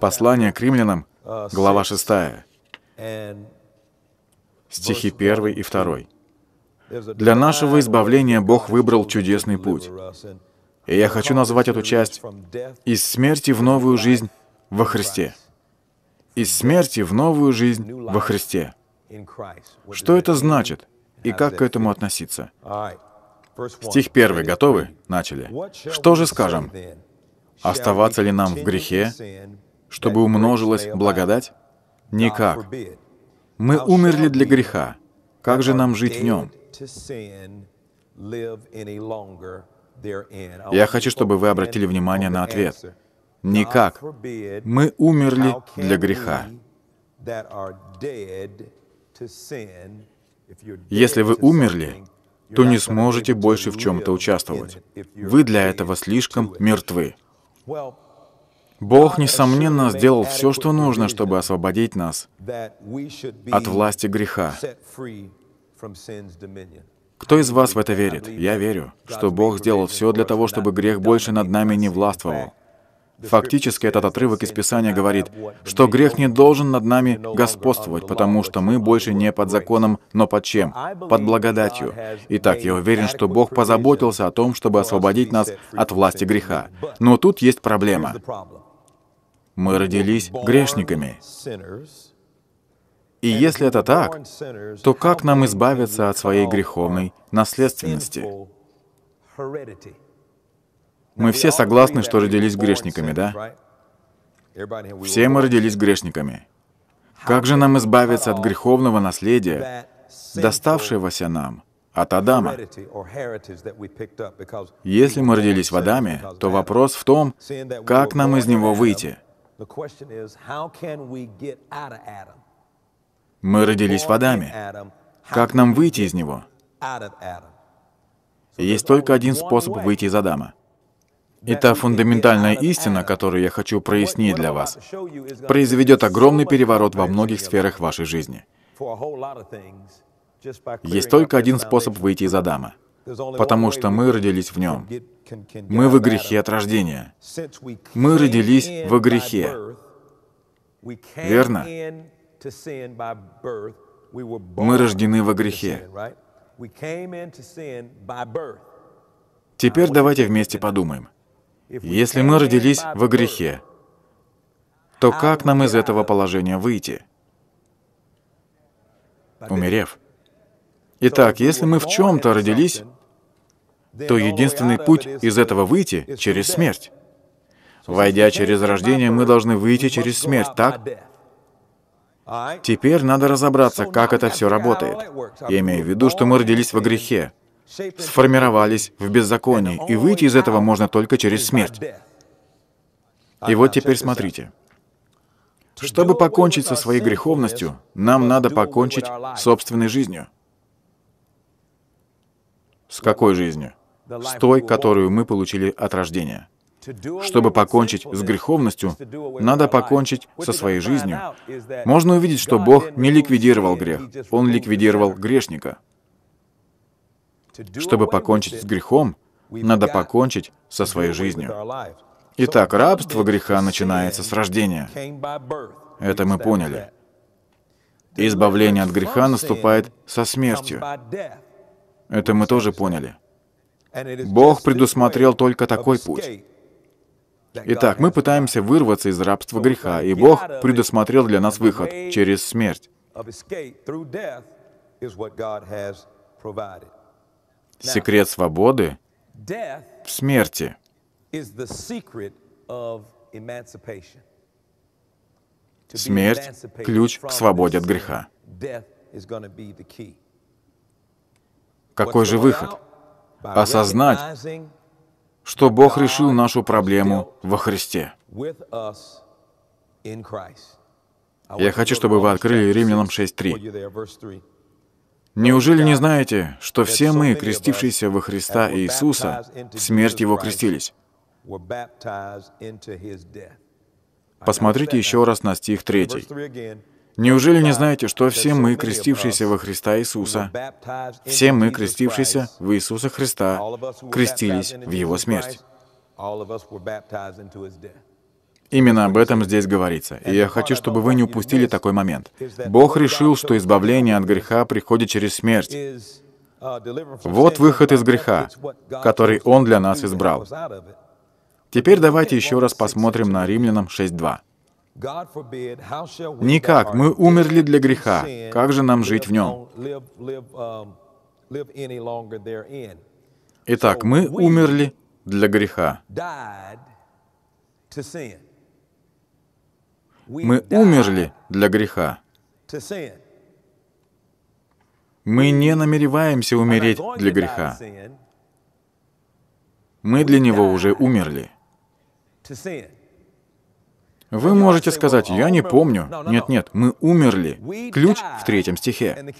Послание к римлянам, глава 6, стихи 1 и 2. Для нашего избавления Бог выбрал чудесный путь. И я хочу назвать эту часть «Из смерти в новую жизнь во Христе». «Из смерти в новую жизнь во Христе». Что это значит и как к этому относиться? Стих 1. Готовы? Начали. Что же скажем? Оставаться ли нам в грехе чтобы умножилась благодать? Никак. Мы умерли для греха. Как же нам жить в нем? Я хочу, чтобы вы обратили внимание на ответ. Никак. Мы умерли для греха. Если вы умерли, то не сможете больше в чем-то участвовать. Вы для этого слишком мертвы. Бог, несомненно, сделал все, что нужно, чтобы освободить нас от власти греха. Кто из вас в это верит? Я верю, что Бог сделал все для того, чтобы грех больше над нами не властвовал. Фактически этот отрывок из Писания говорит, что грех не должен над нами господствовать, потому что мы больше не под законом, но под чем? Под благодатью. Итак, я уверен, что Бог позаботился о том, чтобы освободить нас от власти греха. Но тут есть проблема. Мы родились грешниками. И если это так, то как нам избавиться от своей греховной наследственности? Мы все согласны, что родились грешниками, да? Все мы родились грешниками. Как же нам избавиться от греховного наследия, доставшегося нам от Адама? Если мы родились в Адаме, то вопрос в том, как нам из него выйти. Мы родились в Адаме. Как нам выйти из него? Есть только один способ выйти из Адама. И та фундаментальная истина, которую я хочу прояснить для вас, произведет огромный переворот во многих сферах вашей жизни. Есть только один способ выйти из Адама, потому что мы родились в нем. Мы в грехе от рождения. Мы родились в грехе. Верно? Мы рождены в грехе. Теперь давайте вместе подумаем. Если мы родились в грехе, то как нам из этого положения выйти? Умерев. Итак, если мы в чем-то родились то единственный путь из этого выйти — через смерть. Войдя через рождение, мы должны выйти через смерть, так? Теперь надо разобраться, как это все работает. Я имею в виду, что мы родились во грехе, сформировались в беззаконии, и выйти из этого можно только через смерть. И вот теперь смотрите. Чтобы покончить со своей греховностью, нам надо покончить собственной жизнью. С какой жизнью? с той, которую мы получили от рождения. Чтобы покончить с греховностью, надо покончить со своей жизнью. Можно увидеть, что Бог не ликвидировал грех, Он ликвидировал грешника. Чтобы покончить с грехом, надо покончить со своей жизнью. Итак, рабство греха начинается с рождения. Это мы поняли. Избавление от греха наступает со смертью. Это мы тоже поняли. Бог предусмотрел только такой путь. Итак, мы пытаемся вырваться из рабства греха, и Бог предусмотрел для нас выход через смерть. Секрет свободы в смерти. Смерть — ключ к свободе от греха. Какой же выход? осознать, что Бог решил нашу проблему во Христе. Я хочу, чтобы вы открыли Римлянам 6.3. Неужели не знаете, что все мы, крестившиеся во Христа Иисуса, в смерть Его крестились? Посмотрите еще раз на стих 3. Неужели не знаете, что все мы, крестившиеся во Христа Иисуса, все мы, крестившиеся в Иисуса Христа, крестились в Его смерть? Именно об этом здесь говорится. И я хочу, чтобы вы не упустили такой момент. Бог решил, что избавление от греха приходит через смерть. Вот выход из греха, который Он для нас избрал. Теперь давайте еще раз посмотрим на Римлянам 6.2. Никак, мы умерли для греха. Как же нам жить в нем? Um, Итак, мы умерли для греха. Мы умерли для греха. Мы не намереваемся умереть для греха. Мы для него уже умерли. Вы можете сказать, я не помню. Нет-нет, мы умерли. Ключ в третьем стихе.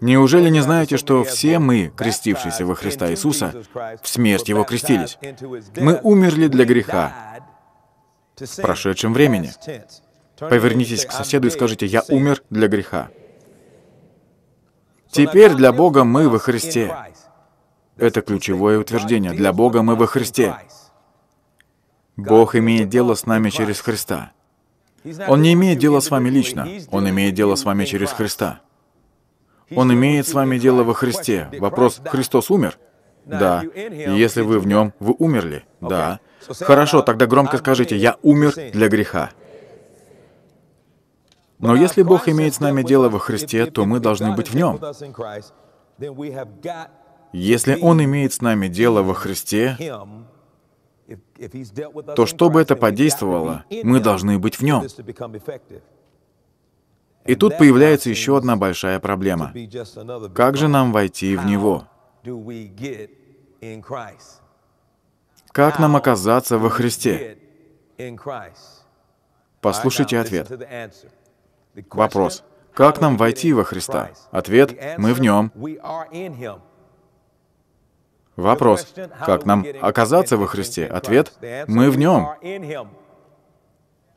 Неужели не знаете, что все мы, крестившиеся во Христа Иисуса, в смерть Его крестились? Мы умерли для греха в прошедшем времени. Повернитесь к соседу и скажите, «Я умер для греха». Теперь для Бога мы во Христе. Это ключевое утверждение. Для Бога мы во Христе. Бог имеет дело с нами через Христа. Он не имеет дела с вами лично, Он имеет дело с вами через Христа. Он имеет с вами дело во Христе. Вопрос, Христос умер? Да. И если вы в Нем, вы умерли? Да. Хорошо, тогда громко скажите, я умер для греха. Но если Бог имеет с нами дело во Христе, то мы должны быть в Нем. Если Он имеет с нами дело во Христе, то чтобы это подействовало, мы должны быть в нем. И тут появляется еще одна большая проблема. Как же нам войти в Него? Как нам оказаться во Христе? Послушайте ответ. Вопрос. Как нам войти во Христа? Ответ — мы в Нем. Вопрос, как нам оказаться во Христе? Ответ, мы в Нем.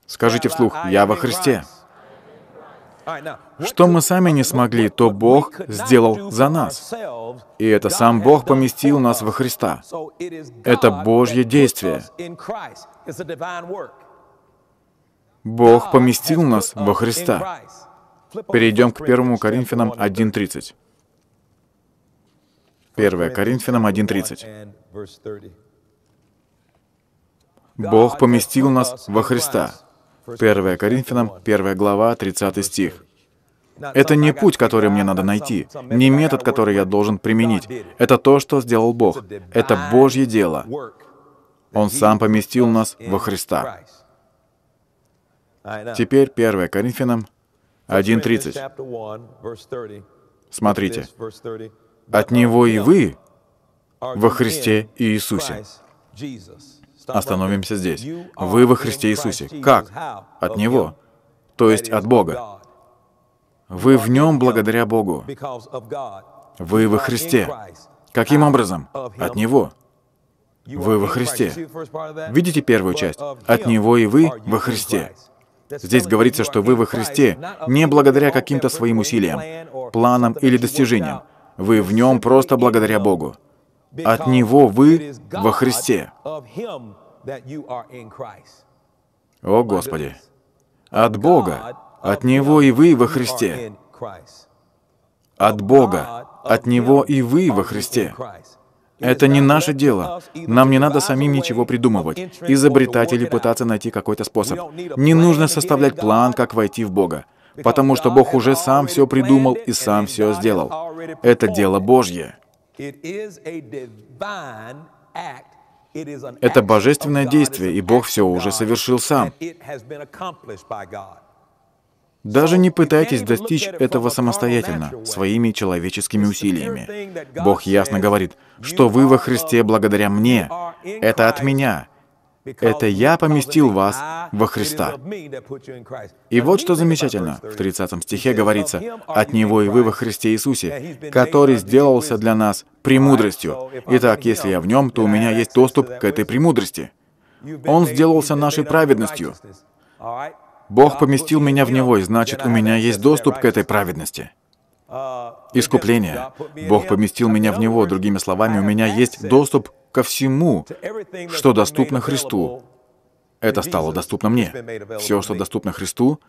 Скажите вслух, я во Христе. Что мы сами не смогли, то Бог сделал за нас. И это сам Бог поместил нас во Христа. Это Божье действие. Бог поместил нас во Христа. Перейдем к 1 Коринфянам 1.30. 1 Коринфянам 1.30. Бог поместил нас во Христа. 1 Коринфянам 1 глава 30 стих. Это не путь, который мне надо найти, не метод, который я должен применить. Это то, что сделал Бог. Это Божье дело. Он сам поместил нас во Христа. Теперь 1 Коринфянам 1.30. Смотрите от Него и вы во Христе Иисусе. Остановимся здесь. Вы во Христе Иисусе. Как? От Него, то есть от Бога. Вы в Нем благодаря Богу. Вы во Христе. Каким образом? От Него. Вы во Христе. Видите первую часть? От Него и вы во Христе. Здесь говорится, что вы во Христе не благодаря каким-то своим усилиям, планам или достижениям, вы в Нем просто благодаря Богу. От Него вы во Христе. О Господи! От Бога, от Него и вы во Христе. От Бога, от Него и вы во Христе. Это не наше дело. Нам не надо самим ничего придумывать, изобретать или пытаться найти какой-то способ. Не нужно составлять план, как войти в Бога потому что Бог уже сам все придумал и сам все сделал. Это дело Божье. Это божественное действие, и Бог все уже совершил сам. Даже не пытайтесь достичь этого самостоятельно, своими человеческими усилиями. Бог ясно говорит, что вы во Христе благодаря мне. Это от меня. Это я поместил вас во Христа. И вот что замечательно, в 30 стихе говорится, «От Него и вы во Христе Иисусе, который сделался для нас премудростью». Итак, если я в Нем, то у меня есть доступ к этой премудрости. Он сделался нашей праведностью. Бог поместил меня в Него, и значит, у меня есть доступ к этой праведности. Искупление. Бог поместил меня в Него, другими словами, у меня есть доступ ко всему, что доступно Христу. Это стало доступно мне. Все, что доступно Христу,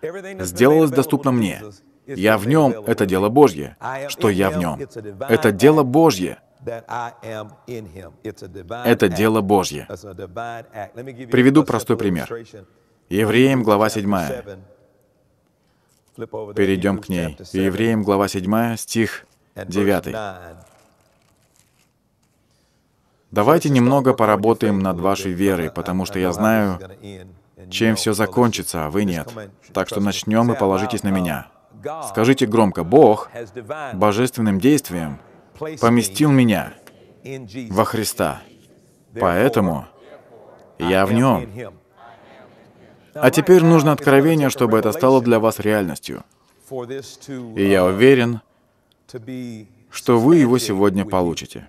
сделалось доступно мне. Я в нем — это дело Божье. Что я в нем? Это дело Божье. Это дело Божье. Приведу простой пример. Евреям, глава 7. Перейдем к ней. Евреям, глава 7, стих 9. Давайте немного поработаем над вашей верой, потому что я знаю, чем все закончится, а вы нет. Так что начнем и положитесь на меня. Скажите громко, Бог божественным действием поместил меня во Христа. Поэтому я в Нем. А теперь нужно откровение, чтобы это стало для вас реальностью. И я уверен, что вы его сегодня получите.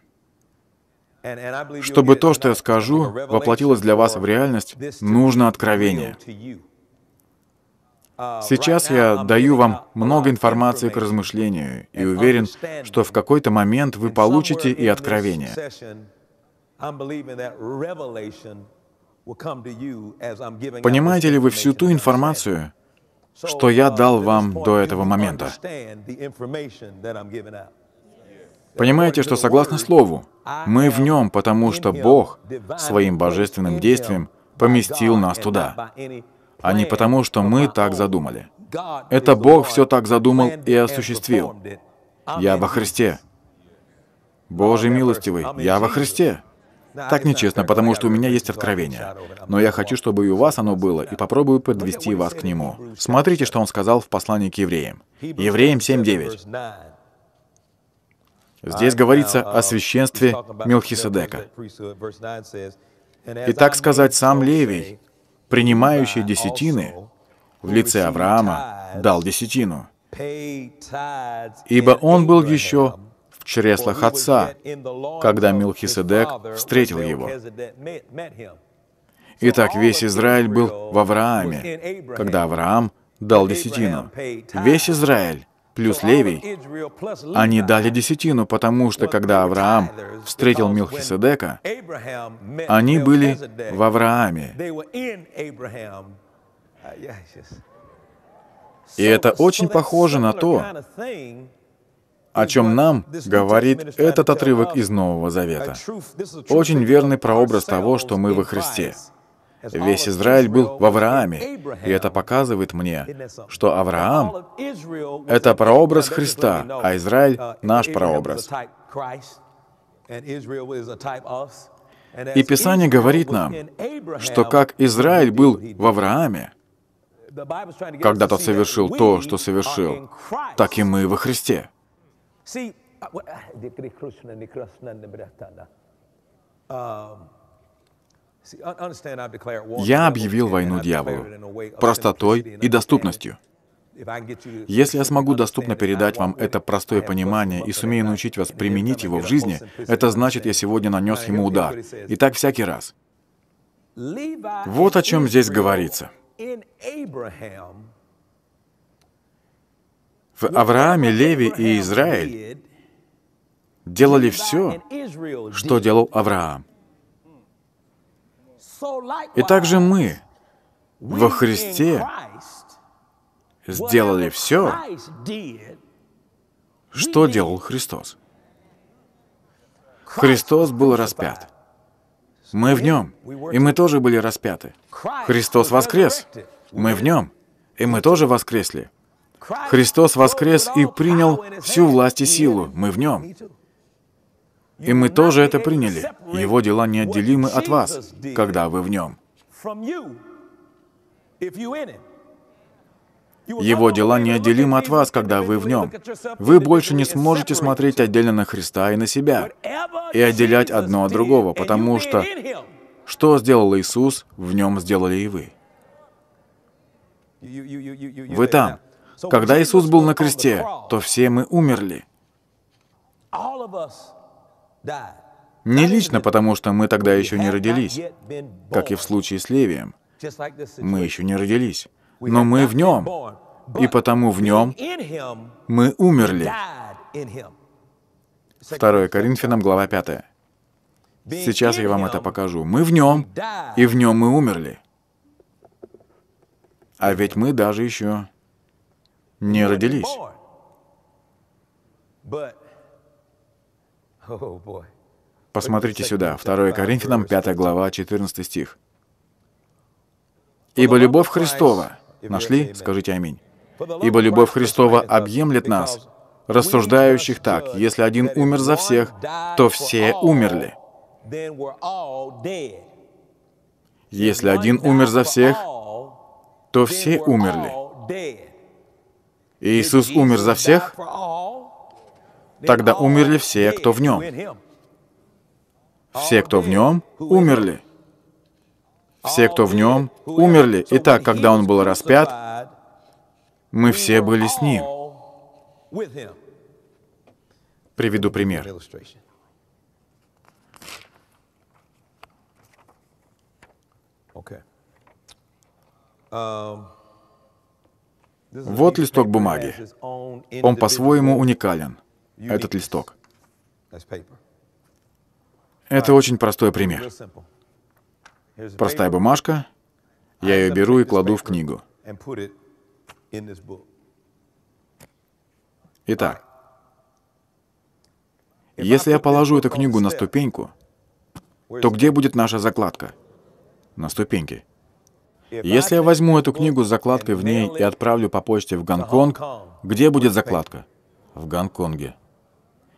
Чтобы то, что я скажу, воплотилось для вас в реальность, нужно откровение. Сейчас я даю вам много информации к размышлению и уверен, что в какой-то момент вы получите и откровение. Понимаете ли вы всю ту информацию, что я дал вам до этого момента? Понимаете, что согласно Слову, мы в нем, потому что Бог своим божественным действием поместил нас туда, а не потому, что мы так задумали. Это Бог все так задумал и осуществил. Я во Христе. Божий милостивый, я во Христе. Так нечестно, потому что у меня есть откровение. Но я хочу, чтобы и у вас оно было, и попробую подвести вас к нему. Смотрите, что он сказал в послании к евреям. Евреям 7.9. Здесь говорится о uh, священстве Мелхиседека. И так сказать, сам Левий, принимающий десятины, в лице Авраама дал десятину, ибо он был еще в чреслах отца, когда Милхиседек встретил его. Итак, весь Израиль был в Аврааме, когда Авраам дал десятину. Весь Израиль плюс Левий, они дали десятину, потому что когда Авраам встретил Милхиседека, они были в Аврааме. И это очень похоже на то, о чем нам говорит этот отрывок из Нового Завета. Очень верный прообраз того, что мы во Христе. Весь Израиль был в Аврааме, и это показывает мне, что Авраам — это прообраз Христа, а Израиль — наш прообраз. И Писание говорит нам, что как Израиль был в Аврааме, когда тот совершил то, что совершил, так и мы во Христе. Um... Я объявил войну дьяволу простотой и доступностью. Если я смогу доступно передать вам это простое понимание и сумею научить вас применить его в жизни, это значит, я сегодня нанес ему удар. И так всякий раз. Вот о чем здесь говорится. В Аврааме, Леви и Израиль делали все, что делал Авраам. И также мы во Христе сделали все, что делал Христос. Христос был распят. Мы в Нем, и мы тоже были распяты. Христос воскрес. Мы в Нем, и мы тоже воскресли. Христос воскрес и принял всю власть и силу. Мы в Нем. И мы тоже это приняли. Его дела неотделимы от вас, когда вы в нем. Его дела неотделимы от вас, когда вы в нем. Вы больше не сможете смотреть отдельно на Христа и на себя, и отделять одно от другого, потому что что сделал Иисус, в нем сделали и вы. Вы там. Когда Иисус был на кресте, то все мы умерли. Не лично, потому что мы тогда еще не родились. Как и в случае с Левием. Мы еще не родились. Но мы в нем. И потому в нем мы умерли. 2 Коринфянам, глава 5. Сейчас я вам это покажу. Мы в нем, и в нем мы умерли. А ведь мы даже еще не родились. Посмотрите сюда, 2 Коринфянам, 5 глава, 14 стих. «Ибо любовь Христова...» Нашли? Скажите «Аминь». «Ибо любовь Христова объемлет нас, рассуждающих так, если один умер за всех, то все умерли. Если один умер за всех, то все умерли. Иисус умер за всех? Тогда умерли все, кто в нем. Все, кто в нем, умерли. Все, кто в нем, умерли. Итак, когда он был распят, мы все были с ним. Приведу пример. Вот листок бумаги. Он по-своему уникален этот листок. Это очень простой пример. Простая бумажка, я ее беру и кладу в книгу. Итак, если я положу эту книгу на ступеньку, то где будет наша закладка? На ступеньке. Если я возьму эту книгу с закладкой в ней и отправлю по почте в Гонконг, где будет закладка? В Гонконге.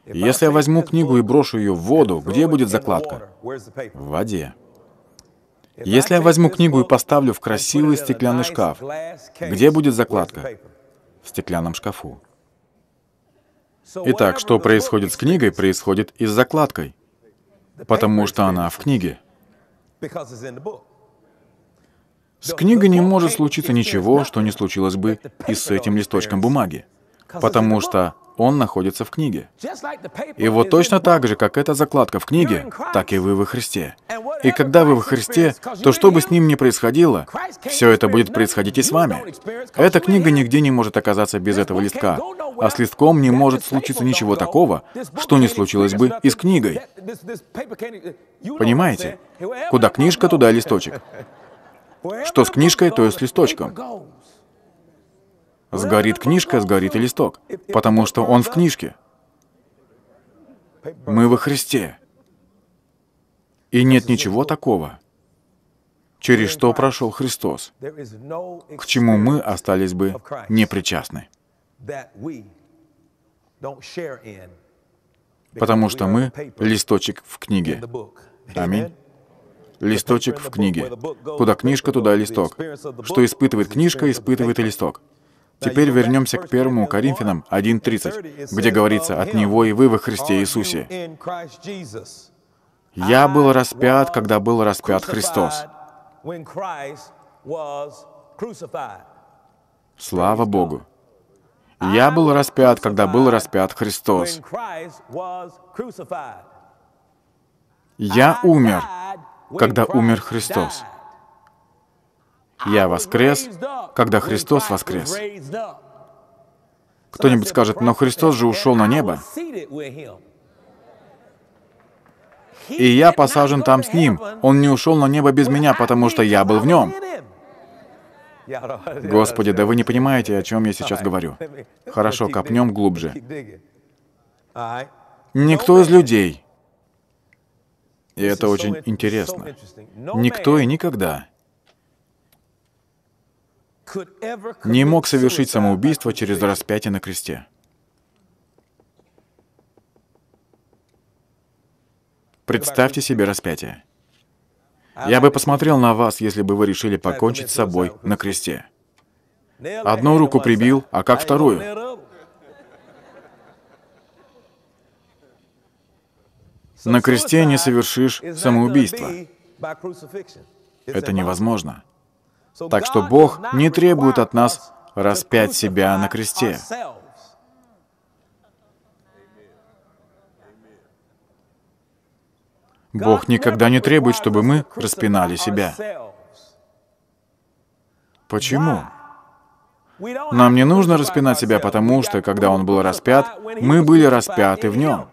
Если я возьму книгу и брошу ее в воду, где будет закладка? В воде. Если я возьму книгу и поставлю в красивый стеклянный шкаф, где будет закладка? В стеклянном шкафу. Итак, что происходит с книгой, происходит и с закладкой, потому что она в книге. С книгой не может случиться ничего, что не случилось бы и с этим листочком бумаги, потому что он находится в книге. И вот точно так же, как эта закладка в книге, так и вы во Христе. И когда вы во Христе, то что бы с ним ни происходило, все это будет происходить и с вами. Эта книга нигде не может оказаться без этого листка, а с листком не может случиться ничего такого, что не случилось бы и с книгой. E, Понимаете? Куда книжка, туда листочек. Что с книжкой, то и с листочком. Сгорит книжка, сгорит и листок, потому что он в книжке. Мы во Христе. И нет ничего такого, через что прошел Христос, к чему мы остались бы непричастны. Потому что мы — листочек в книге. Аминь. Листочек в книге. Куда книжка, туда и листок. Что испытывает книжка, испытывает и листок. Теперь вернемся к 1 Коринфянам 1.30, где говорится «От Него и вы во Христе Иисусе». «Я был распят, когда был распят Христос». Слава Богу! «Я был распят, когда был распят Христос». «Я умер, когда умер Христос». Я воскрес, когда Христос воскрес. Кто-нибудь скажет, но Христос же ушел на небо. И я посажен там с ним. Он не ушел на небо без меня, потому что я был в нем. Господи, да вы не понимаете, о чем я сейчас говорю. Хорошо, копнем глубже. Никто из людей, и это очень интересно, никто и никогда не мог совершить самоубийство через распятие на кресте. Представьте себе распятие. Я бы посмотрел на вас, если бы вы решили покончить с собой на кресте. Одну руку прибил, а как вторую? На кресте не совершишь самоубийство. Это невозможно. Так что Бог не требует от нас распять себя на кресте. Бог никогда не требует, чтобы мы распинали себя. Почему? Нам не нужно распинать себя, потому что, когда Он был распят, мы были распяты в Нем.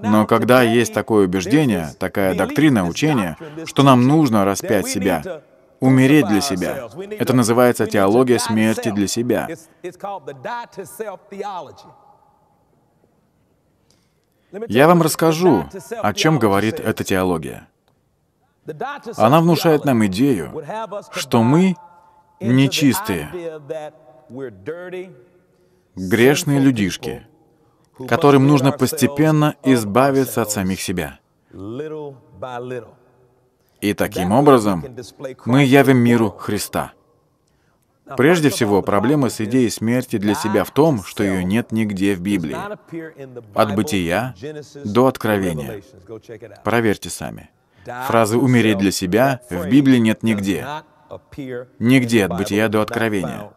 Но когда есть такое убеждение, такая доктрина, учение, что нам нужно распять себя, умереть для себя. Это называется теология смерти для себя. Я вам расскажу, о чем говорит эта теология. Она внушает нам идею, что мы нечистые, грешные людишки, которым нужно постепенно избавиться от самих себя. И таким образом мы явим миру Христа. Прежде всего, проблема с идеей смерти для себя в том, что ее нет нигде в Библии. От бытия до откровения. Проверьте сами. Фразы «умереть для себя» в Библии нет нигде. Нигде от бытия до откровения.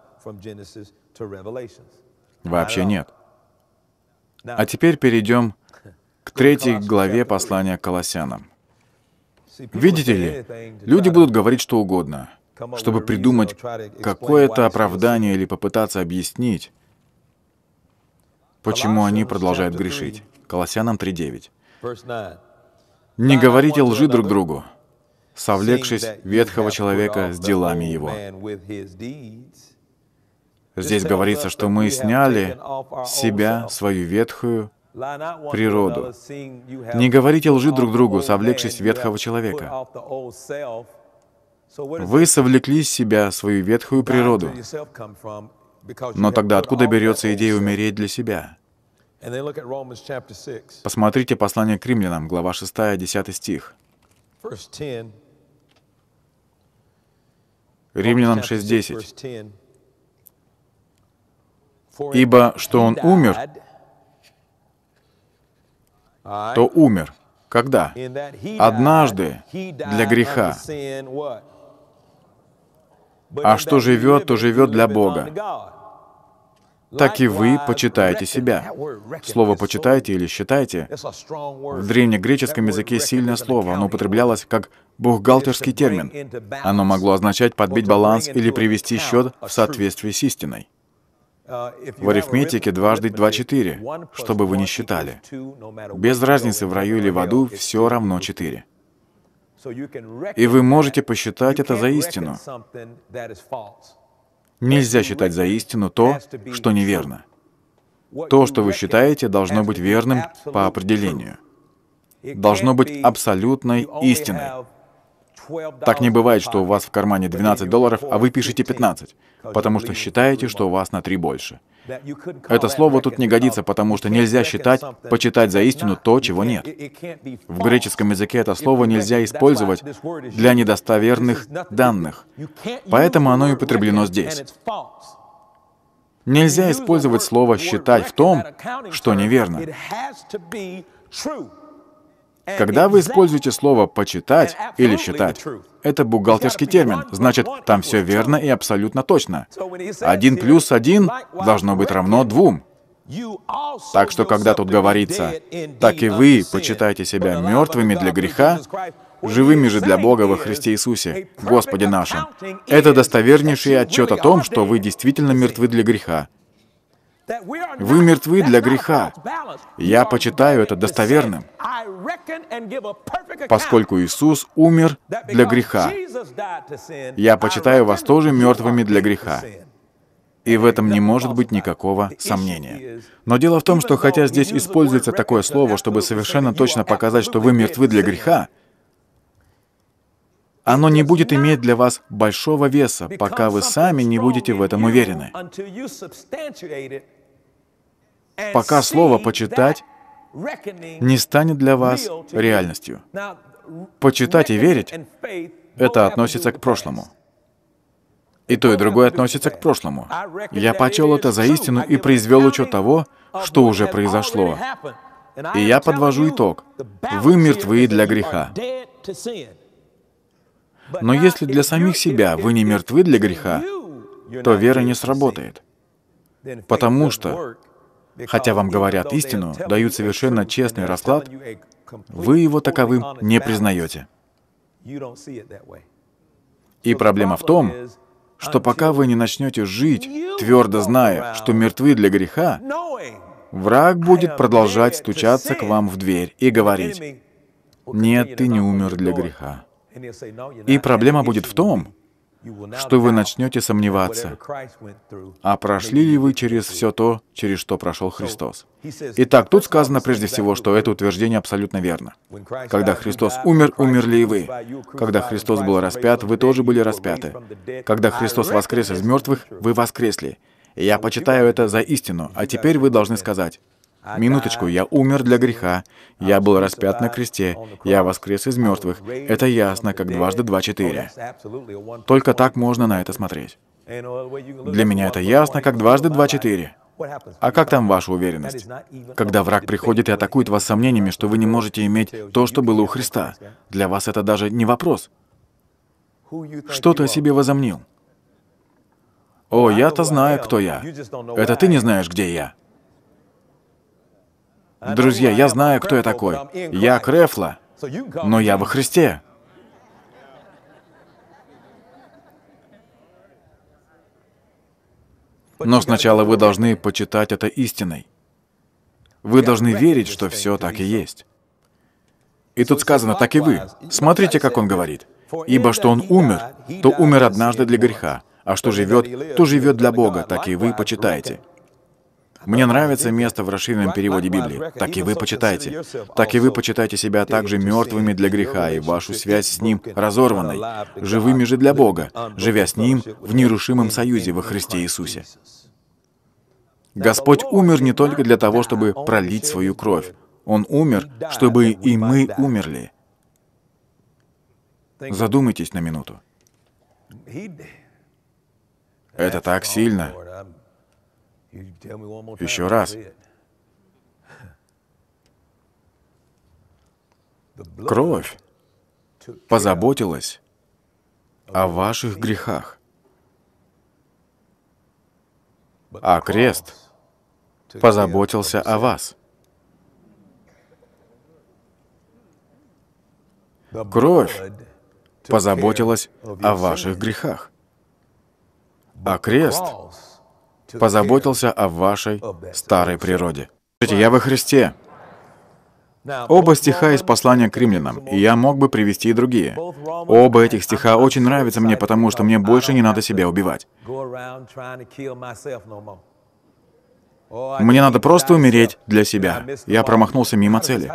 Вообще нет. А теперь перейдем к третьей главе послания к Колоссянам. Видите ли, люди будут говорить что угодно, чтобы придумать какое-то оправдание или попытаться объяснить, почему они продолжают грешить. Колоссянам 3.9. «Не говорите лжи друг другу, совлекшись ветхого человека с делами его». Здесь говорится, что мы сняли с себя свою ветхую природу. Не говорите лжи друг другу, совлекшись ветхого человека. Вы совлекли из себя свою ветхую природу. Но тогда откуда берется идея умереть для себя? Посмотрите послание к римлянам, глава 6, 10 стих. Римлянам 6.10. «Ибо что он умер, то умер. Когда? Однажды для греха. А что живет, то живет для Бога. Так и вы почитаете себя. Слово «почитайте» или «считайте» в древнегреческом языке сильное слово. Оно употреблялось как бухгалтерский термин. Оно могло означать подбить баланс или привести счет в соответствии с истиной. Э, в арифметике дважды два четыре, что бы вы ни считали. Без разницы в раю или в аду все равно четыре. И вы можете посчитать это за истину. Нельзя считать за истину то, что неверно. То, что вы считаете, должно быть верным по определению. Должно быть абсолютной истиной. Так не бывает, что у вас в кармане 12 долларов, а вы пишете 15, потому что считаете, что у вас на 3 больше. Это слово тут не годится, потому что нельзя считать, почитать за истину то, чего нет. В греческом языке это слово нельзя использовать для недостоверных данных, поэтому оно и употреблено здесь. Нельзя использовать слово «считать» в том, что неверно. Когда вы используете слово «почитать» или «считать», это бухгалтерский термин, значит, там все верно и абсолютно точно. Один плюс один должно быть равно двум. Так что, когда тут говорится, «Так и вы почитайте себя мертвыми для греха, живыми же для Бога во Христе Иисусе, Господе нашим», это достовернейший отчет о том, что вы действительно мертвы для греха, вы мертвы для греха. Я почитаю это достоверным, поскольку Иисус умер для греха. Я почитаю вас тоже мертвыми для греха. И в этом не может быть никакого сомнения. Но дело в том, что хотя здесь используется такое слово, чтобы совершенно точно показать, что вы мертвы для греха, оно не будет иметь для вас большого веса, пока вы сами не будете в этом уверены пока слово «почитать» не станет для вас реальностью. Почитать и верить — это относится к прошлому. И то, и другое относится к прошлому. Я почел это за истину и произвел учет того, что уже произошло. И я подвожу итог. Вы мертвы для греха. Но если для самих себя вы не мертвы для греха, то вера не сработает. Потому что хотя вам говорят истину, дают совершенно честный расклад, вы его таковым не признаете. И проблема в том, что пока вы не начнете жить, твердо зная, что мертвы для греха, враг будет продолжать стучаться к вам в дверь и говорить, «Нет, ты не умер для греха». И проблема будет в том, что вы начнете сомневаться, а прошли ли вы через все то, через что прошел Христос. Итак, тут сказано прежде всего, что это утверждение абсолютно верно. Когда Христос умер, умерли и вы. Когда Христос был распят, вы тоже были распяты. Когда Христос воскрес из мертвых, вы воскресли. Я почитаю это за истину, а теперь вы должны сказать, а Минуточку, я умер для греха, я был распят на кресте, я воскрес из мертвых. Это ясно, uh, как дважды два четыре. Только так можно на это смотреть. Для меня это ясно, как дважды два четыре. А как там ваша уверенность? Когда враг приходит и атакует вас сомнениями, что вы не можете иметь то, что было у Христа, для вас это даже не вопрос. Что ты о себе возомнил? О, я-то знаю, кто я. Это ты не знаешь, где я. Друзья, я знаю, кто я такой. Я Крефла, но я во Христе. Но сначала вы должны почитать это истиной. Вы должны верить, что все так и есть. И тут сказано, так и вы. Смотрите, как он говорит. Ибо что он умер, то умер однажды для греха, а что живет, то живет для Бога, так и вы почитаете. Мне нравится место в расширенном переводе Библии. Так и вы почитайте. Так и вы почитайте себя также мертвыми для греха и вашу связь с Ним разорванной, живыми же для Бога, живя с Ним в нерушимом союзе во Христе Иисусе. Господь умер не только для того, чтобы пролить свою кровь. Он умер, чтобы и мы умерли. Задумайтесь на минуту. Это так сильно. Еще раз. Кровь позаботилась о ваших грехах. А крест позаботился о вас. Кровь позаботилась о ваших грехах. А крест позаботился о вашей старой природе. Я во Христе. Оба стиха из послания к римлянам, и я мог бы привести и другие. Оба этих стиха очень нравятся мне, потому что мне больше не надо себя убивать. Мне надо просто умереть для себя. Я промахнулся мимо цели.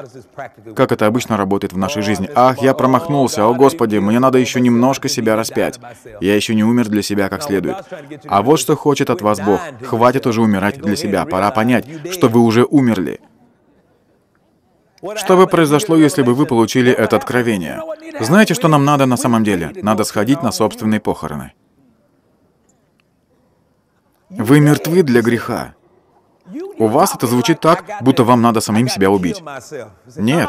Как это обычно работает в нашей жизни. Ах, я промахнулся, о господи, мне надо еще немножко себя распять. Я еще не умер для себя как следует. А вот что хочет от вас Бог. Хватит уже умирать для себя. Пора понять, что вы уже умерли. Что бы произошло, если бы вы получили это откровение? Знаете, что нам надо на самом деле? Надо сходить на собственные похороны. Вы мертвы для греха. У вас это звучит так, будто вам надо самим себя убить. Нет,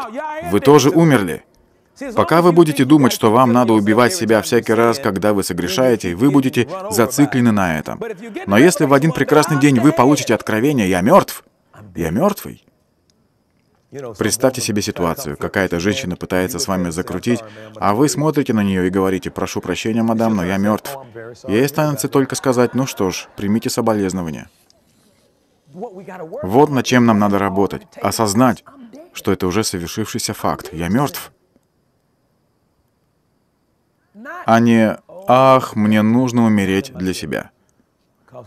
вы тоже умерли. Пока вы будете думать, что вам надо убивать себя всякий раз, когда вы согрешаете, вы будете зациклены на этом. Но если в один прекрасный день вы получите откровение «я мертв», «я мертвый», Представьте себе ситуацию. Какая-то женщина пытается с вами закрутить, а вы смотрите на нее и говорите, прошу прощения, мадам, но я мертв. Ей останется только сказать, ну что ж, примите соболезнования. Вот над чем нам надо работать. Осознать, что это уже совершившийся факт. Я мертв. А не «Ах, мне нужно умереть для себя».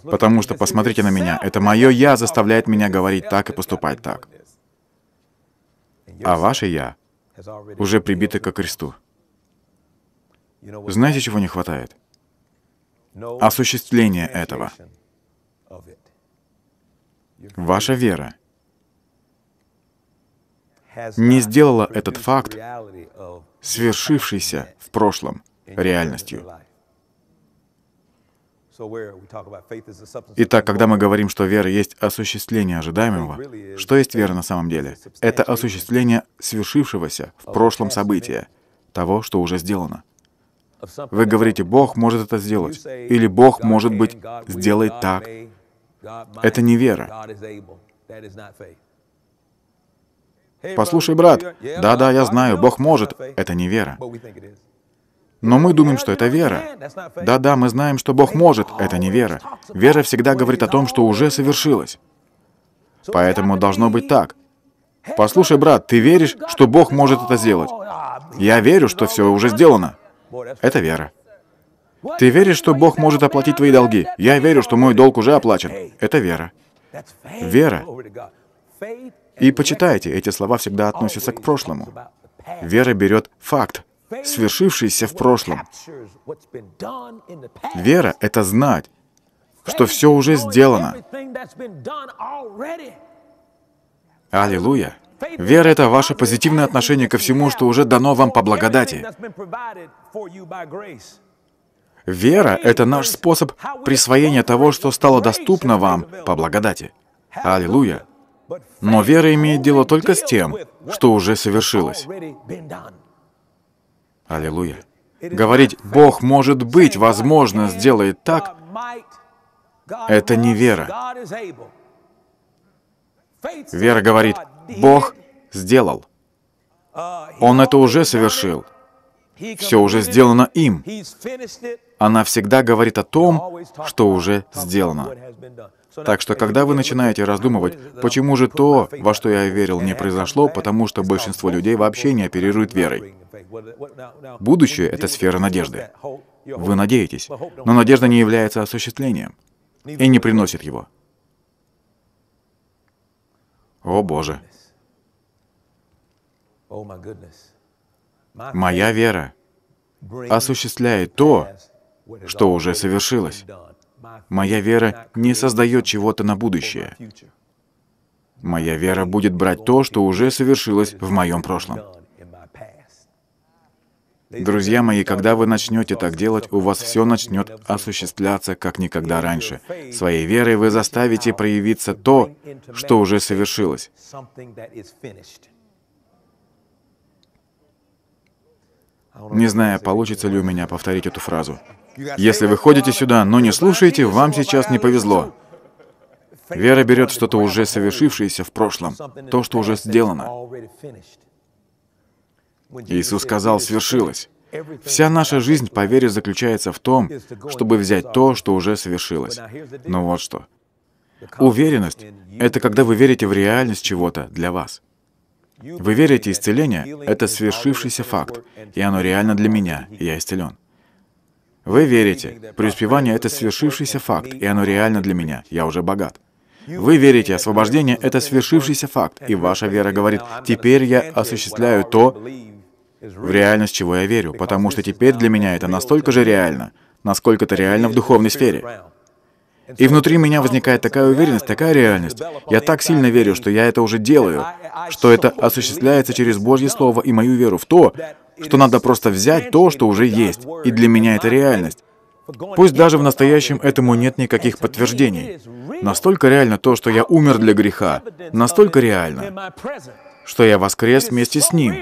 Потому что посмотрите на меня, это мое «я» заставляет меня говорить так и поступать так. А ваше «я» уже прибито ко кресту. Знаете, чего не хватает? Осуществление этого ваша вера не сделала этот факт свершившийся в прошлом реальностью. Итак, когда мы говорим, что вера есть осуществление ожидаемого, что есть вера на самом деле? Это осуществление свершившегося в прошлом события, того, что уже сделано. Вы говорите, Бог может это сделать, или Бог, может быть, сделает так, это не вера. Послушай, брат, да-да, я знаю, Бог может, это не вера. Но мы думаем, что это вера. Да-да, мы знаем, что Бог может, это не вера. Вера всегда говорит о том, что уже совершилось. Поэтому должно быть так. Послушай, брат, ты веришь, что Бог может это сделать? Я верю, что все уже сделано. Это вера. Ты веришь, что Бог может оплатить твои долги? Я верю, что мой долг уже оплачен. Это вера. Вера. И почитайте, эти слова всегда относятся к прошлому. Вера берет факт, свершившийся в прошлом. Вера — это знать, что все уже сделано. Аллилуйя! Вера — это ваше позитивное отношение ко всему, что уже дано вам по благодати. Вера — это наш способ присвоения того, что стало доступно вам по благодати. Аллилуйя! Но вера имеет дело только с тем, что уже совершилось. Аллилуйя! Говорить «Бог может быть, возможно, сделает так» — это не вера. Вера говорит «Бог сделал». Он это уже совершил. Все уже сделано им. Она всегда говорит о том, что уже сделано. Так что, когда вы начинаете раздумывать, почему же то, во что я верил, не произошло, потому что большинство людей вообще не оперирует верой. Будущее — это сфера надежды. Вы надеетесь, но надежда не является осуществлением и не приносит его. О Боже! Моя вера осуществляет то, что уже совершилось. Моя вера не создает чего-то на будущее. Моя вера будет брать то, что уже совершилось в моем прошлом. Друзья мои, когда вы начнете так делать, у вас все начнет осуществляться как никогда раньше. Своей верой вы заставите проявиться то, что уже совершилось. Не знаю, получится ли у меня повторить эту фразу. Если вы ходите сюда, но ну не слушаете, вам сейчас не повезло. Вера берет что-то уже совершившееся в прошлом, то, что уже сделано. Иисус сказал «свершилось». Вся наша жизнь по вере заключается в том, чтобы взять то, что уже совершилось. Но вот что. Уверенность — это когда вы верите в реальность чего-то для вас. Вы верите исцеление — это свершившийся факт, и оно реально для меня, я исцелен. Вы верите, преуспевание – это свершившийся факт, и оно реально для меня, я уже богат. Вы верите, освобождение — это свершившийся факт, и ваша вера говорит, теперь я осуществляю то, в реальность чего я верю, потому что теперь для меня это настолько же реально, насколько это реально в духовной сфере. И внутри меня возникает такая уверенность, такая реальность. Я так сильно верю, что я это уже делаю, что это осуществляется через Божье Слово и мою веру в то, что надо просто взять то, что уже есть. И для меня это реальность. Пусть даже в настоящем этому нет никаких подтверждений. Настолько реально то, что я умер для греха, настолько реально, что я воскрес вместе с Ним.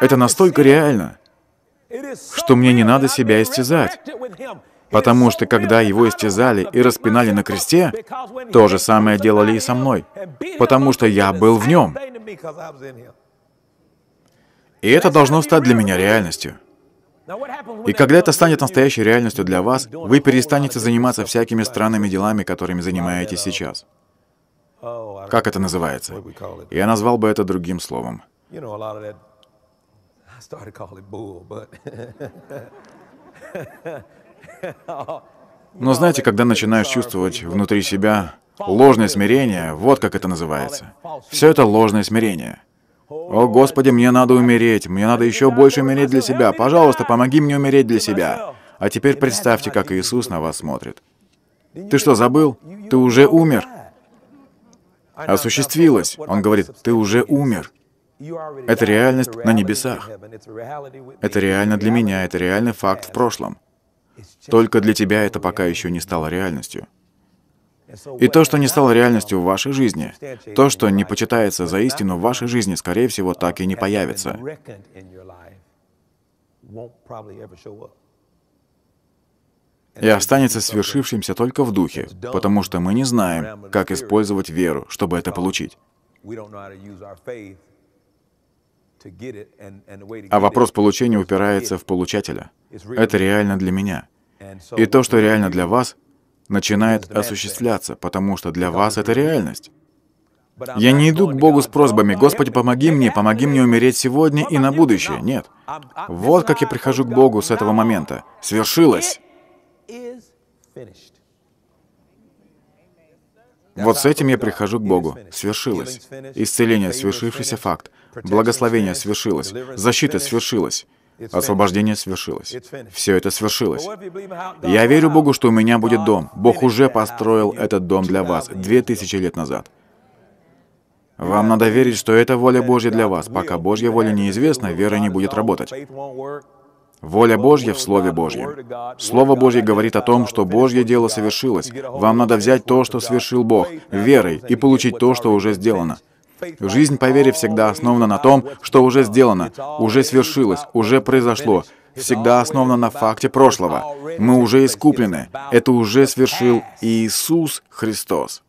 Это настолько реально, что мне не надо себя истязать. Потому что когда его истязали и распинали на кресте, то же самое делали и со мной. Потому что я был в нем. И это должно стать для меня реальностью. И когда это станет настоящей реальностью для вас, вы перестанете заниматься всякими странными делами, которыми занимаетесь сейчас. Как это называется? Я назвал бы это другим словом. Но знаете, когда начинаешь чувствовать внутри себя ложное смирение, вот как это называется. Все это ложное смирение. «О, Господи, мне надо умереть, мне надо еще больше умереть для себя, пожалуйста, помоги мне умереть для себя». А теперь представьте, как Иисус на вас смотрит. «Ты что, забыл? Ты уже умер». Осуществилось. Он говорит, «Ты уже умер». Это реальность на небесах. Это реально для меня, это реальный факт в прошлом. Только для тебя это пока еще не стало реальностью. И то, что не стало реальностью в вашей жизни, то, что не почитается за истину в вашей жизни, скорее всего, так и не появится. И останется свершившимся только в духе, потому что мы не знаем, как использовать веру, чтобы это получить. А вопрос получения упирается в получателя. Это реально для меня. И то, что реально для вас, начинает осуществляться, потому что для вас это реальность. Я не иду к Богу с просьбами, «Господи, помоги мне, помоги мне умереть сегодня и на будущее». Нет. Вот как я прихожу к Богу с этого момента. Свершилось. Вот с этим я прихожу к Богу. Свершилось. Исцеление — свершившийся факт. Благословение — свершилось. Защита — свершилась. Освобождение свершилось. Все это свершилось. Я верю Богу, что у меня будет дом. Бог уже построил этот дом для вас две тысячи лет назад. Вам надо верить, что это воля Божья для вас. Пока Божья воля неизвестна, вера не будет работать. Воля Божья в Слове Божьем. Слово Божье говорит о том, что Божье дело совершилось. Вам надо взять то, что совершил Бог, верой, и получить то, что уже сделано. Жизнь по вере всегда основана на том, что уже сделано, уже свершилось, уже произошло, всегда основана на факте прошлого. Мы уже искуплены. Это уже свершил Иисус Христос.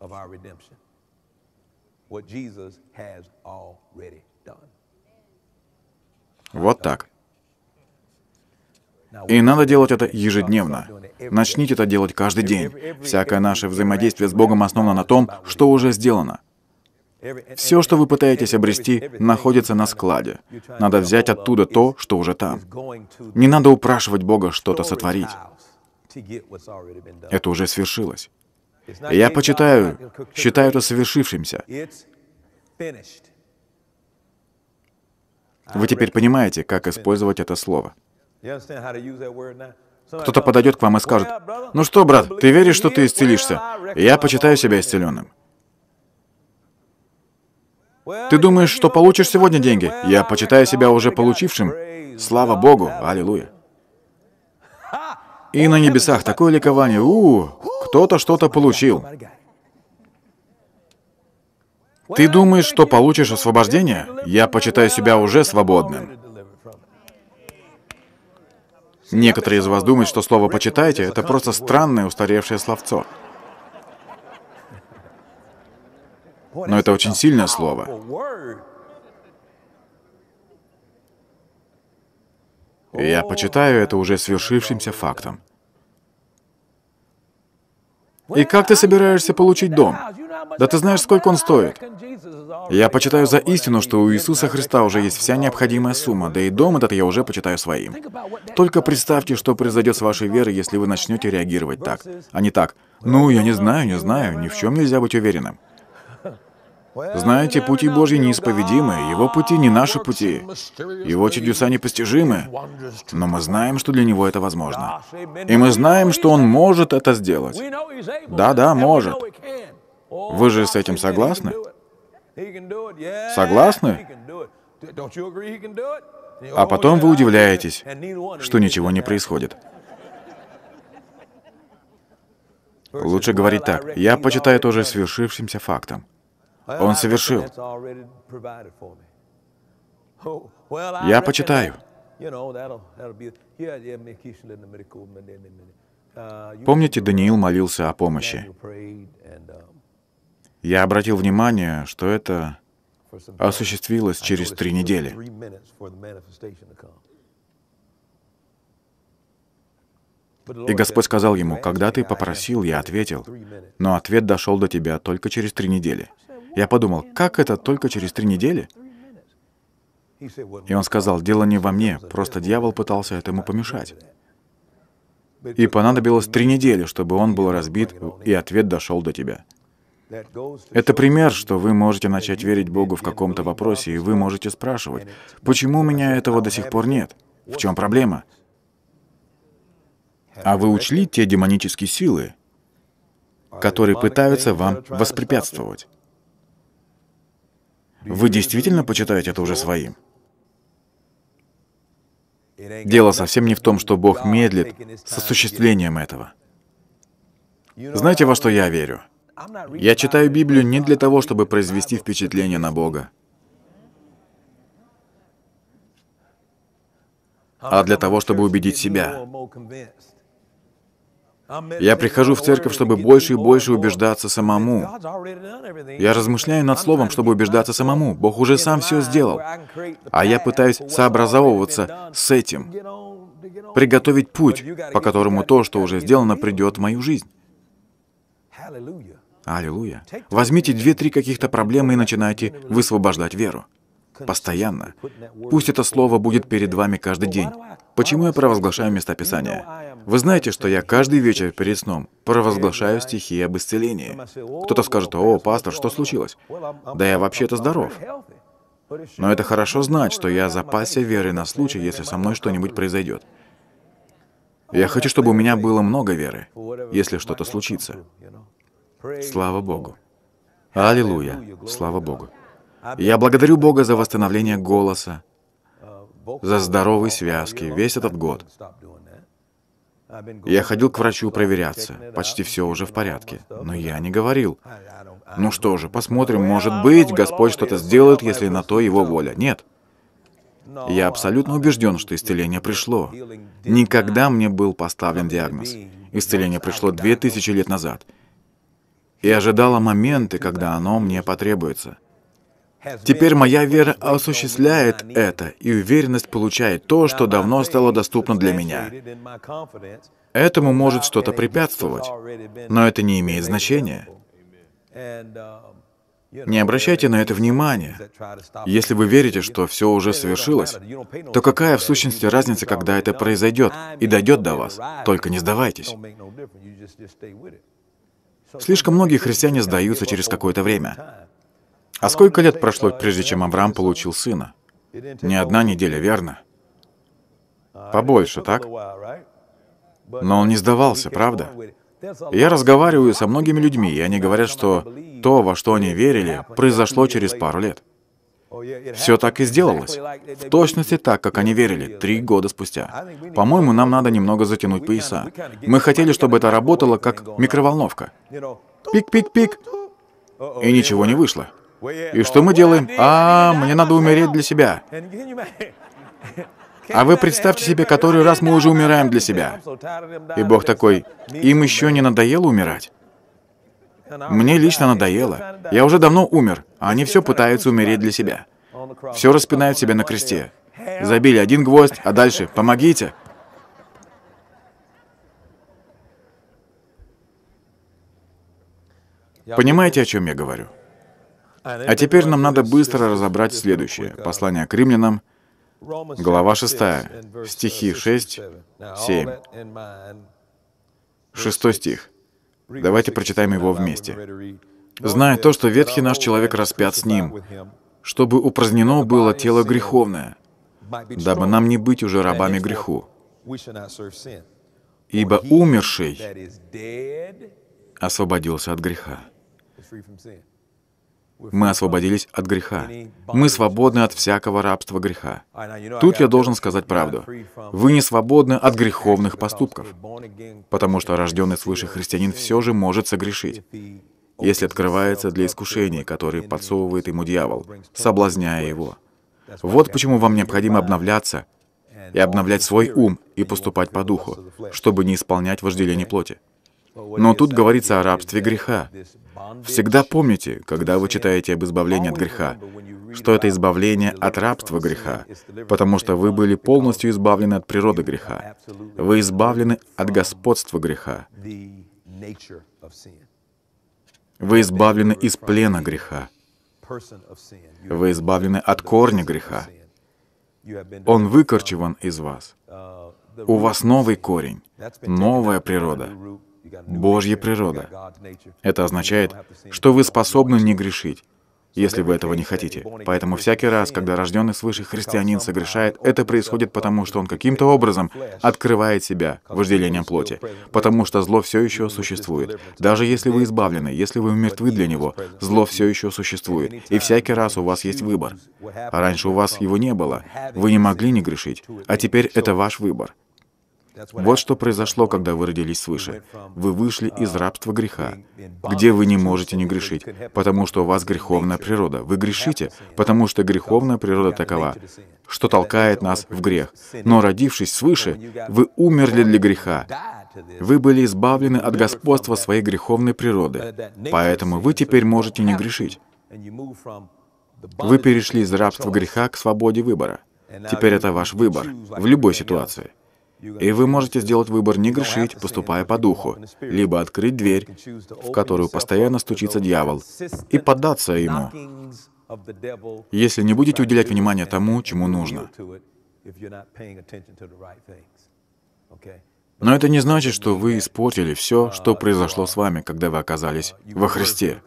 Вот так. И надо делать это ежедневно. Начните это делать каждый день. Всякое наше взаимодействие с Богом основано на том, что уже сделано. Все, что вы пытаетесь обрести, находится на складе. Надо взять оттуда то, что уже там. Не надо упрашивать Бога что-то сотворить. Это уже свершилось. Я почитаю, считаю это совершившимся. Вы теперь понимаете, как использовать это слово. Кто-то подойдет к вам и скажет, «Ну что, брат, ты веришь, что ты исцелишься? Я почитаю себя исцеленным». Ты думаешь, что получишь сегодня деньги? Я почитаю себя уже получившим. Слава Богу! Аллилуйя! И на небесах такое ликование. У, кто-то что-то получил. Ты думаешь, что получишь освобождение? Я почитаю себя уже свободным. Некоторые из вас думают, что слово «почитайте» — это просто странное устаревшее словцо. Но это очень сильное слово. я почитаю это уже свершившимся фактом. И как ты собираешься получить дом? Да ты знаешь, сколько он стоит. Я почитаю за истину, что у Иисуса Христа уже есть вся необходимая сумма, да и дом этот я уже почитаю своим. Только представьте, что произойдет с вашей верой, если вы начнете реагировать так, а не так. Ну, я не знаю, не знаю, ни в чем нельзя быть уверенным. Знаете, пути Божьи неисповедимы, Его пути не наши пути, Его чудеса непостижимы, но мы знаем, что для Него это возможно. И мы знаем, что Он может это сделать. Да-да, может. Вы же с этим согласны? Согласны? А потом вы удивляетесь, что ничего не происходит. Лучше говорить так. Я почитаю тоже свершившимся фактом. Он совершил. Я почитаю. Помните, Даниил молился о помощи? Я обратил внимание, что это осуществилось через три недели. И Господь сказал ему, когда ты попросил, я ответил, но ответ дошел до тебя только через три недели. Я подумал, как это только через три недели? И он сказал, дело не во мне, просто дьявол пытался этому помешать. И понадобилось три недели, чтобы он был разбит, и ответ дошел до тебя. Это пример, что вы можете начать верить Богу в каком-то вопросе, и вы можете спрашивать, почему у меня этого до сих пор нет? В чем проблема? А вы учли те демонические силы, которые пытаются вам воспрепятствовать? Вы действительно почитаете это уже своим? Дело совсем не в том, что Бог медлит с осуществлением этого. Знаете, во что я верю? Я читаю Библию не для того, чтобы произвести впечатление на Бога, а для того, чтобы убедить себя. Я прихожу в церковь, чтобы больше и больше убеждаться самому. Я размышляю над словом, чтобы убеждаться самому. Бог уже сам все сделал. А я пытаюсь сообразовываться с этим, приготовить путь, по которому то, что уже сделано, придет в мою жизнь. Аллилуйя. Возьмите две-три каких-то проблемы и начинайте высвобождать веру. Постоянно. Пусть это слово будет перед вами каждый день. Почему я провозглашаю места Писания? Вы знаете, что я каждый вечер перед сном провозглашаю стихи об исцелении. Кто-то скажет, о, пастор, что случилось? Да я вообще-то здоров. Но это хорошо знать, что я запасся верой на случай, если со мной что-нибудь произойдет. Я хочу, чтобы у меня было много веры, если что-то случится. Слава Богу. Аллилуйя. Слава Богу. Я благодарю Бога за восстановление голоса, за здоровые связки весь этот год. Я ходил к врачу проверяться. Почти все уже в порядке. Но я не говорил. Ну что же, посмотрим, может быть, Господь что-то сделает, если на то его воля. Нет. Я абсолютно убежден, что исцеление пришло. Никогда мне был поставлен диагноз. Исцеление пришло две тысячи лет назад. И ожидала моменты, когда оно мне потребуется. Теперь моя вера осуществляет это, и уверенность получает то, что давно стало доступно для меня. Этому может что-то препятствовать, но это не имеет значения. Не обращайте на это внимания. Если вы верите, что все уже совершилось, то какая в сущности разница, когда это произойдет и дойдет до вас? Только не сдавайтесь. Слишком многие христиане сдаются через какое-то время. А сколько лет прошло, прежде чем Авраам получил сына? Не одна неделя, верно? Побольше, так? Но он не сдавался, правда? Я разговариваю со многими людьми, и они говорят, что то, во что они верили, произошло через пару лет. Все так и сделалось. В точности так, как они верили, три года спустя. По-моему, нам надо немного затянуть пояса. Мы хотели, чтобы это работало как микроволновка. Пик-пик-пик. И ничего не вышло. И что мы делаем? А, мне надо умереть для себя. А вы представьте себе, который раз мы уже умираем для себя. И Бог такой, им еще не надоело умирать. Мне лично надоело. Я уже давно умер, а они все пытаются умереть для себя. Все распинают себя на кресте. Забили один гвоздь, а дальше «помогите». Понимаете, о чем я говорю? А теперь нам надо быстро разобрать следующее. Послание к римлянам, глава 6, стихи 6, 7. Шестой стих. Давайте прочитаем его вместе. «Зная то, что ветхий наш человек распят с ним, чтобы упразднено было тело греховное, дабы нам не быть уже рабами греху. Ибо умерший освободился от греха». Мы освободились от греха. Мы свободны от всякого рабства греха. Тут я должен сказать правду. Вы не свободны от греховных поступков, потому что рожденный свыше христианин все же может согрешить, если открывается для искушений, которые подсовывает ему дьявол, соблазняя его. Вот почему вам необходимо обновляться и обновлять свой ум и поступать по духу, чтобы не исполнять вожделение плоти. Но тут говорится о рабстве греха. Всегда помните, когда вы читаете об избавлении от греха, что это избавление от рабства греха, потому что вы были полностью избавлены от природы греха. Вы избавлены от господства греха. Вы избавлены из плена греха. Вы избавлены от корня греха. Он выкорчеван из вас. У вас новый корень, новая природа. Божья природа. Это означает, что вы способны не грешить, если вы этого не хотите. Поэтому всякий раз, когда рожденный свыше христианин согрешает, это происходит потому, что он каким-то образом открывает себя вожделением плоти, потому что зло все еще существует. Даже если вы избавлены, если вы мертвы для него, зло все еще существует, и всякий раз у вас есть выбор. раньше у вас его не было, вы не могли не грешить, а теперь это ваш выбор. Вот что произошло, когда вы родились свыше. Вы вышли из uh, рабства греха, где вы не можете не грешить, потому что у вас греховная природа. Вы грешите, потому что греховная природа такова, что толкает нас в грех. Но родившись свыше, вы умерли для греха. Вы были избавлены от господства своей греховной природы, uh, поэтому вы теперь можете не грешить. Вы перешли из рабства греха к свободе выбора. Теперь это ваш выбор в любой ситуации. И вы можете сделать выбор не грешить, поступая по духу, либо открыть дверь, в которую постоянно стучится дьявол, и поддаться ему, если не будете уделять внимание тому, чему нужно. Но это не значит, что вы испортили все, что произошло с вами, когда вы оказались во Христе.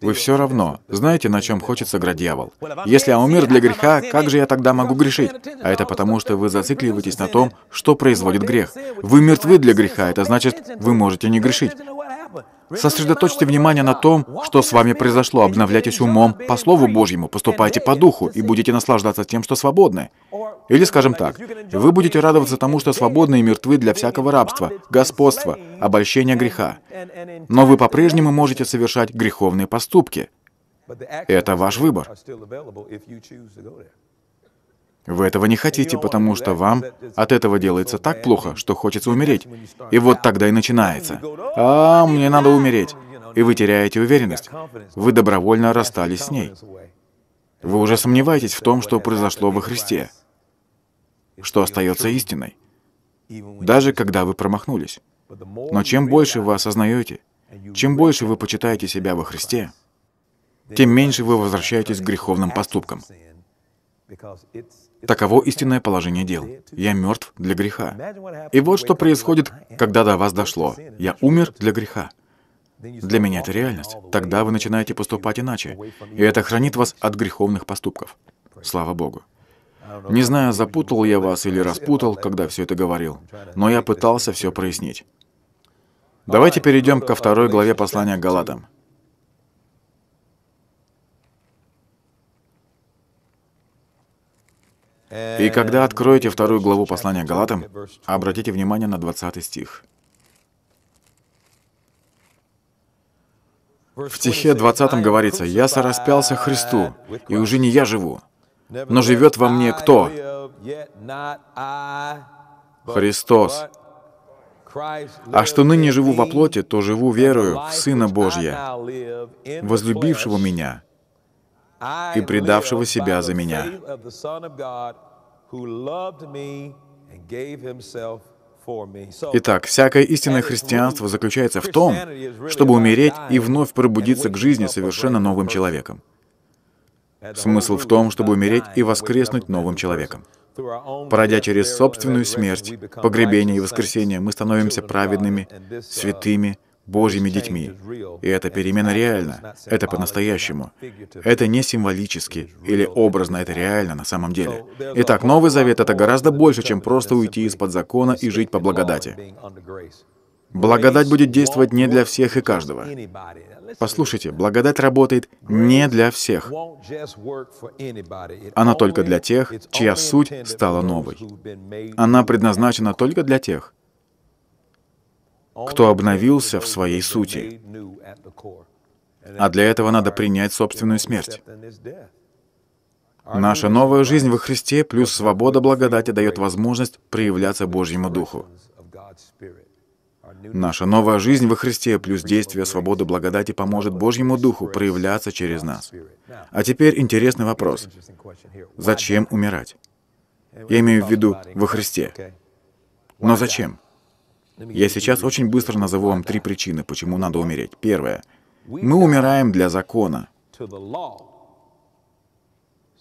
Вы все равно знаете, на чем хочет сыграть дьявол. Если я умер для греха, как же я тогда могу грешить? А это потому, что вы зацикливаетесь на том, что производит грех. Вы мертвы для греха, это значит, вы можете не грешить. Сосредоточьте внимание на том, что с вами произошло. Обновляйтесь умом, по Слову Божьему, поступайте по Духу и будете наслаждаться тем, что свободны. Или, скажем так, вы будете радоваться тому, что свободны и мертвы для всякого рабства, господства, обольщения греха. Но вы по-прежнему можете совершать греховные поступки. Это ваш выбор. Вы этого не хотите, потому что вам от этого делается так плохо, что хочется умереть. И вот тогда и начинается. Oh, а, мне надо умереть. И вы теряете уверенность. Вы добровольно расстались с ней. Вы уже сомневаетесь в том, что произошло во Христе, что остается истиной, даже когда вы промахнулись. Но чем больше вы осознаете, чем больше вы почитаете себя во Христе, тем меньше вы возвращаетесь к греховным поступкам. Таково истинное положение дел. Я мертв для греха. И вот что происходит, когда до вас дошло. Я умер для греха. Для меня это реальность. Тогда вы начинаете поступать иначе. И это хранит вас от греховных поступков. Слава Богу. Не знаю, запутал я вас или распутал, когда все это говорил, но я пытался все прояснить. Давайте перейдем ко второй главе послания Галатам. И когда откроете вторую главу послания Галатам, обратите внимание на 20 стих. В стихе 20 говорится, «Я сораспялся Христу, и уже не я живу, но живет во мне кто? Христос. А что ныне живу во плоти, то живу верою в Сына Божья, возлюбившего меня и предавшего себя за меня. Итак, всякое истинное христианство заключается в том, чтобы умереть и вновь пробудиться к жизни совершенно новым человеком. Смысл в том, чтобы умереть и воскреснуть новым человеком. Пройдя через собственную смерть, погребение и воскресение, мы становимся праведными, uh, святыми Божьими детьми. И эта перемена реальна, это по-настоящему. Это не символически или образно, это реально на самом деле. Итак, Новый Завет — это гораздо больше, чем просто уйти из-под закона и жить по благодати. Благодать будет действовать не для всех и каждого. Послушайте, благодать работает не для всех. Она только для тех, чья суть стала новой. Она предназначена только для тех, кто обновился в своей сути. А для этого надо принять собственную смерть. Наша новая жизнь во Христе плюс свобода благодати дает возможность проявляться Божьему Духу. Наша новая жизнь во Христе плюс действие свободы благодати поможет Божьему Духу проявляться через нас. А теперь интересный вопрос. Зачем умирать? Я имею в виду во Христе. Но зачем? Я сейчас очень быстро назову вам три причины, почему надо умереть. Первое. Мы умираем для закона,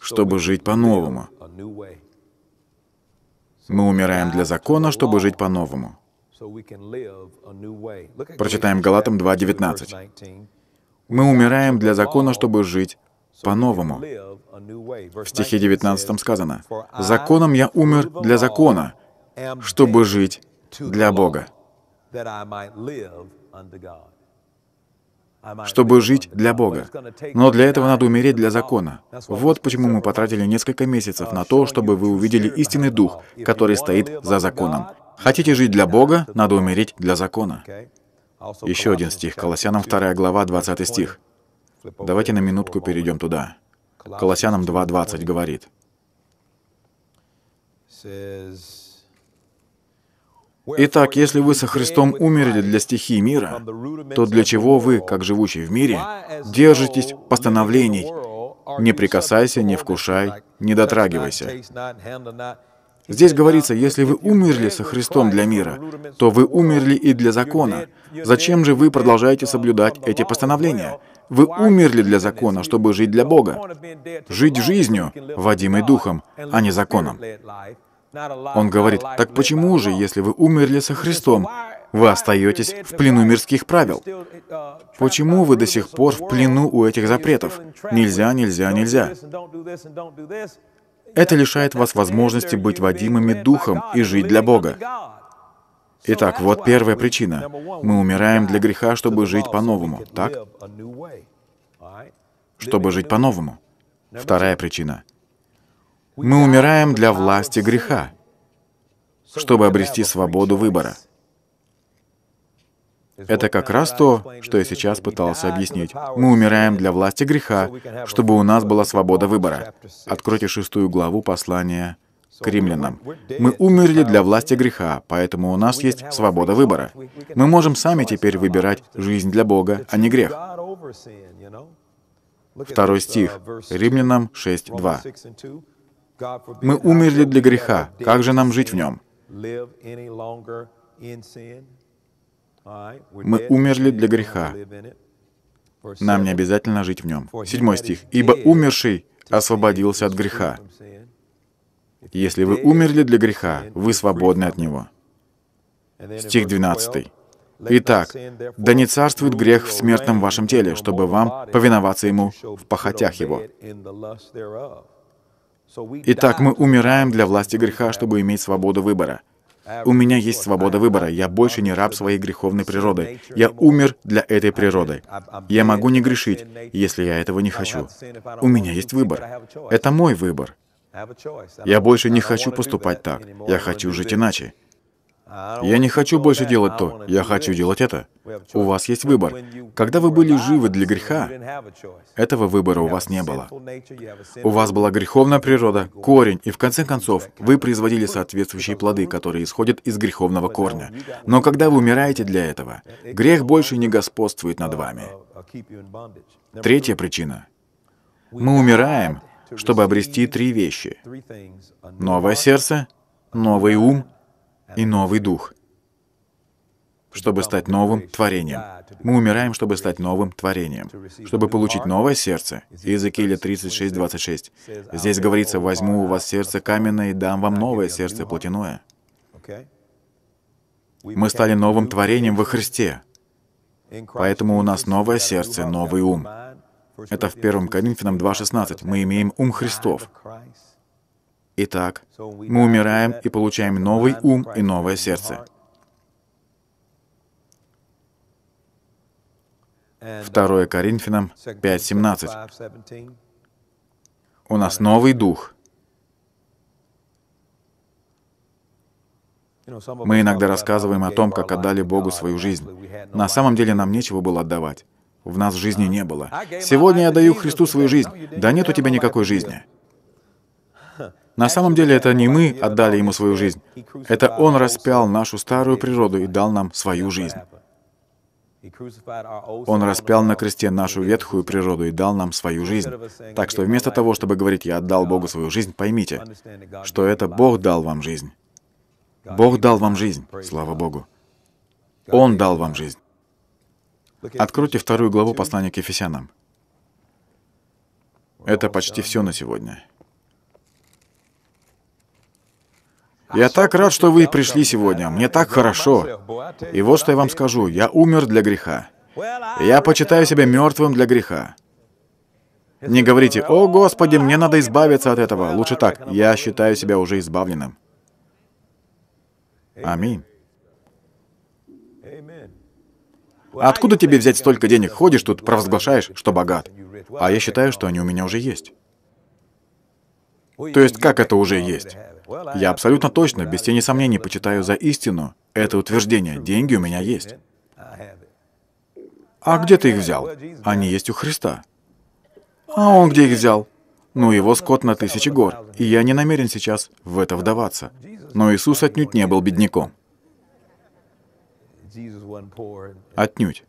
чтобы жить по-новому. Мы умираем для закона, чтобы жить по-новому. Прочитаем Галатам 2.19. Мы умираем для закона, чтобы жить по-новому. В стихе 19 сказано, «Законом я умер для закона, чтобы жить для Бога, чтобы жить для Бога. Но для этого надо умереть для закона. Вот почему мы потратили несколько месяцев на то, чтобы вы увидели истинный дух, который стоит за законом. Хотите жить для Бога, надо умереть для закона. Еще один стих, Колоссянам 2 глава, 20 стих. Давайте на минутку перейдем туда. Колоссянам 2.20 говорит. says Итак, если вы со Христом умерли для стихии мира, то для чего вы, как живущий в мире, держитесь постановлений «не прикасайся, не вкушай, не дотрагивайся». Здесь говорится, если вы умерли со Христом для мира, то вы умерли и для закона. Зачем же вы продолжаете соблюдать эти постановления? Вы умерли для закона, чтобы жить для Бога. Жить жизнью, водимой духом, а не законом. Он говорит, так почему же, если вы умерли со Христом, вы остаетесь в плену мирских правил? Uh, почему вы до сих пор в плену у этих запретов? Нельзя, нельзя, нельзя. Это лишает вас возможности быть водимыми Духом и жить для Бога. Итак, вот первая причина. Мы умираем для греха, чтобы жить по-новому, так? Чтобы жить по-новому. Вторая причина — мы умираем для власти греха, чтобы обрести свободу выбора. Это как раз то, что я сейчас пытался объяснить. Мы умираем для власти греха, чтобы у нас была свобода выбора. Откройте шестую главу послания к римлянам. Мы умерли для власти греха, поэтому у нас есть свобода выбора. Мы можем сами теперь выбирать жизнь для Бога, а не грех. Второй стих, Римлянам 6.2. Мы умерли для греха. Как же нам жить в нем? Мы умерли для греха. Нам не обязательно жить в нем. Седьмой стих. «Ибо умерший освободился от греха». Если вы умерли для греха, вы свободны от него. Стих 12. Итак, да не царствует грех в смертном вашем теле, чтобы вам повиноваться ему в похотях его. Итак, мы умираем для власти греха, чтобы иметь свободу выбора. У меня есть свобода выбора. Я больше не раб своей греховной природы. Я умер для этой природы. Я могу не грешить, если я этого не хочу. У меня есть выбор. Это мой выбор. Я больше не хочу поступать так. Я хочу жить иначе. Я не хочу больше делать то, я хочу делать это. У вас есть выбор. Когда вы были живы для греха, этого выбора у вас не было. У вас была греховная природа, корень, и в конце концов вы производили соответствующие плоды, которые исходят из греховного корня. Но когда вы умираете для этого, грех больше не господствует над вами. Третья причина. Мы умираем, чтобы обрести три вещи. Новое сердце, новый ум и новый дух, чтобы стать новым творением. Мы умираем, чтобы стать новым творением, чтобы получить новое сердце. Иезекииля 36, 26. Здесь говорится, «Возьму у вас сердце каменное и дам вам новое сердце плотяное». Мы стали новым творением во Христе, поэтому у нас новое сердце, новый ум. Это в 1 Коринфянам 2.16. Мы имеем ум Христов. Итак, мы умираем и получаем новый ум и новое сердце. Uh, Второе Коринфянам 5.17. У нас новый дух. Мы иногда рассказываем о том, как отдали Богу свою жизнь. На самом деле нам нечего было отдавать. В нас жизни uh-huh. не было. Сегодня я даю Христу свою жизнь. Да нет у тебя никакой жизни. На самом деле это не мы отдали ему свою жизнь. Это он распял нашу старую природу и дал нам свою жизнь. Он распял на кресте нашу ветхую природу и дал нам свою жизнь. Так что вместо того, чтобы говорить «я отдал Богу свою жизнь», поймите, что это Бог дал вам жизнь. Бог дал вам жизнь, слава Богу. Он дал вам жизнь. Откройте вторую главу послания к Ефесянам. Это почти все на сегодня. Я так рад, что вы пришли сегодня. Мне так хорошо. И вот что я вам скажу. Я умер для греха. Я почитаю себя мертвым для греха. Не говорите, «О, Господи, мне надо избавиться от этого». Лучше так, я считаю себя уже избавленным. Аминь. Откуда тебе взять столько денег? Ходишь тут, провозглашаешь, что богат. А я считаю, что они у меня уже есть. То есть как это уже есть? Я абсолютно точно, без тени сомнений, почитаю за истину это утверждение. Деньги у меня есть. А где ты их взял? Они есть у Христа. А он где их взял? Ну, его скот на тысячи гор, и я не намерен сейчас в это вдаваться. Но Иисус отнюдь не был бедняком. Отнюдь.